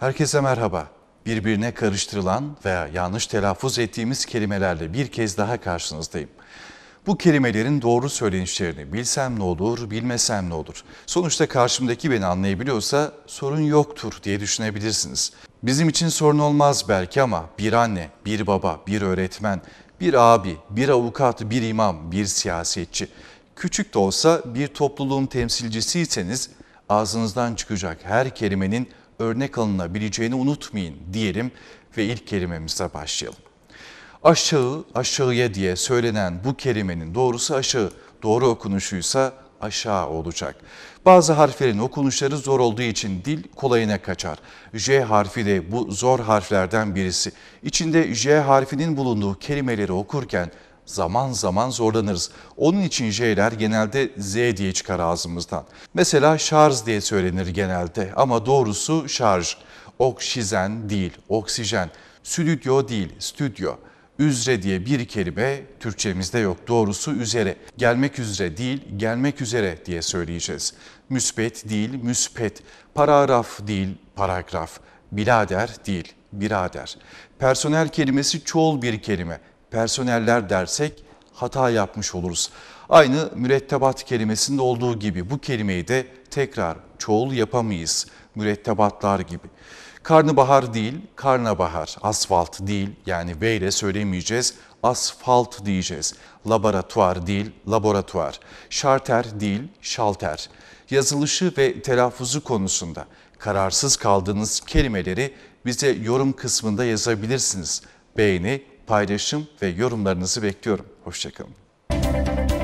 Herkese merhaba. Birbirine karıştırılan veya yanlış telaffuz ettiğimiz kelimelerle bir kez daha karşınızdayım. Bu kelimelerin doğru söylenişlerini bilsem ne olur, bilmesem ne olur? Sonuçta karşımdaki beni anlayabiliyorsa sorun yoktur diye düşünebilirsiniz. Bizim için sorun olmaz belki ama bir anne, bir baba, bir öğretmen, bir abi, bir avukat, bir imam, bir siyasetçi, küçük de olsa bir topluluğun temsilcisiyseniz ağzınızdan çıkacak her kelimenin örnek alınabileceğini unutmayın diyelim ve ilk kelimemizle başlayalım. Aşağı, aşağıya diye söylenen bu kelimenin doğrusu aşağı, doğru okunuşuysa aşağı olacak. Bazı harflerin okunuşları zor olduğu için dil kolayına kaçar. J harfi de bu zor harflerden birisi. İçinde J harfinin bulunduğu kelimeleri okurken zaman zaman zorlanırız. Onun için J'ler genelde Z diye çıkar ağzımızdan. Mesela şarj diye söylenir genelde ama doğrusu şarj. Oksijen değil, oksijen. Stüdyo değil, stüdyo. Üzre diye bir kelime Türkçemizde yok. Doğrusu üzere. Gelmek üzere değil, gelmek üzere diye söyleyeceğiz. Müspet değil, müspet. Paragraf değil, paragraf. Bilader değil, birader. Personel kelimesi çoğul bir kelime personeller dersek hata yapmış oluruz. Aynı mürettebat kelimesinde olduğu gibi bu kelimeyi de tekrar çoğul yapamayız mürettebatlar gibi. Karnabahar değil, karnabahar, asfalt değil yani V ile söylemeyeceğiz, asfalt diyeceğiz. Laboratuvar değil, laboratuvar. Şarter değil, şalter. Yazılışı ve telaffuzu konusunda kararsız kaldığınız kelimeleri bize yorum kısmında yazabilirsiniz. Beğeni paylaşım ve yorumlarınızı bekliyorum. Hoşçakalın.